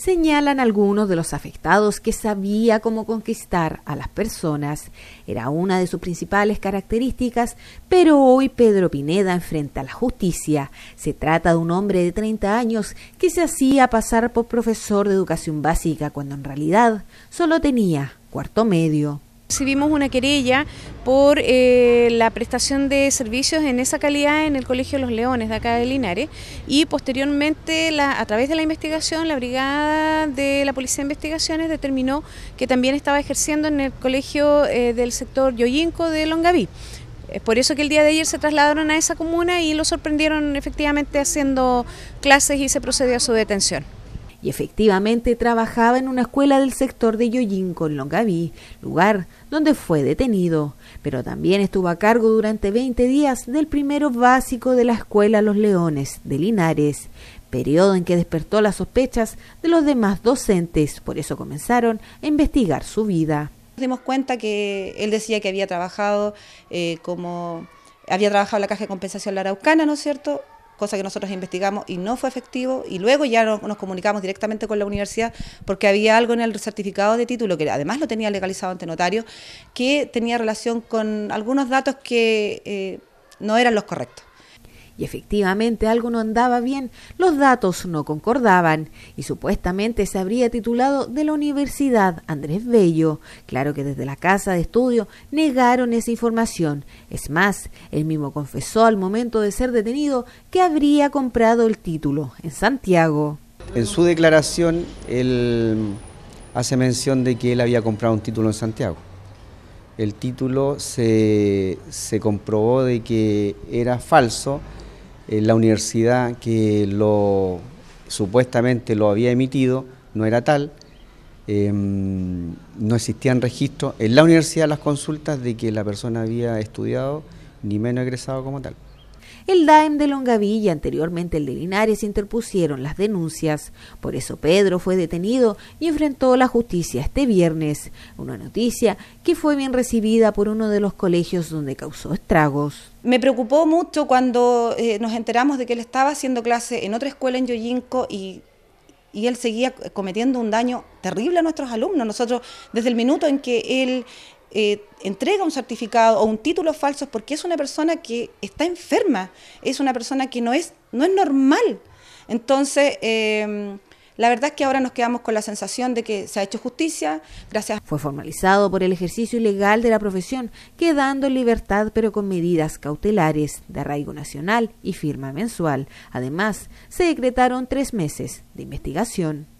señalan algunos de los afectados que sabía cómo conquistar a las personas. Era una de sus principales características, pero hoy Pedro Pineda enfrenta a la justicia. Se trata de un hombre de 30 años que se hacía pasar por profesor de educación básica cuando en realidad solo tenía cuarto medio. Recibimos una querella por eh, la prestación de servicios en esa calidad en el Colegio los Leones de acá de Linares y posteriormente la, a través de la investigación la brigada de la Policía de Investigaciones determinó que también estaba ejerciendo en el colegio eh, del sector Yoyinco de Longaví. Es por eso que el día de ayer se trasladaron a esa comuna y lo sorprendieron efectivamente haciendo clases y se procedió a su detención y efectivamente trabajaba en una escuela del sector de Yoyín con Longaví, lugar donde fue detenido, pero también estuvo a cargo durante 20 días del primero básico de la escuela Los Leones de Linares, periodo en que despertó las sospechas de los demás docentes, por eso comenzaron a investigar su vida. Nos dimos cuenta que él decía que había trabajado eh, como había trabajado en la caja de compensación La Araucana, ¿no es cierto? cosa que nosotros investigamos y no fue efectivo, y luego ya nos comunicamos directamente con la universidad porque había algo en el certificado de título, que además lo tenía legalizado ante notario, que tenía relación con algunos datos que eh, no eran los correctos. Y efectivamente algo no andaba bien, los datos no concordaban, y supuestamente se habría titulado de la Universidad Andrés Bello. Claro que desde la casa de estudio negaron esa información. Es más, él mismo confesó al momento de ser detenido que habría comprado el título en Santiago. En su declaración, él hace mención de que él había comprado un título en Santiago. El título se, se comprobó de que era falso la universidad que lo supuestamente lo había emitido no era tal, em, no existían registros en la universidad las consultas de que la persona había estudiado ni menos egresado como tal. El DAEM de Longavilla, anteriormente el de Linares, interpusieron las denuncias. Por eso Pedro fue detenido y enfrentó la justicia este viernes. Una noticia que fue bien recibida por uno de los colegios donde causó estragos. Me preocupó mucho cuando eh, nos enteramos de que él estaba haciendo clase en otra escuela en Yoyinco y y él seguía cometiendo un daño terrible a nuestros alumnos. Nosotros, desde el minuto en que él eh, entrega un certificado o un título falso porque es una persona que está enferma, es una persona que no es, no es normal. Entonces, em, la verdad es que ahora nos quedamos con la sensación de que se ha hecho justicia, gracias. Fue formalizado por el ejercicio ilegal de la profesión, quedando en libertad pero con medidas cautelares de arraigo nacional y firma mensual. Además, se decretaron tres meses de investigación.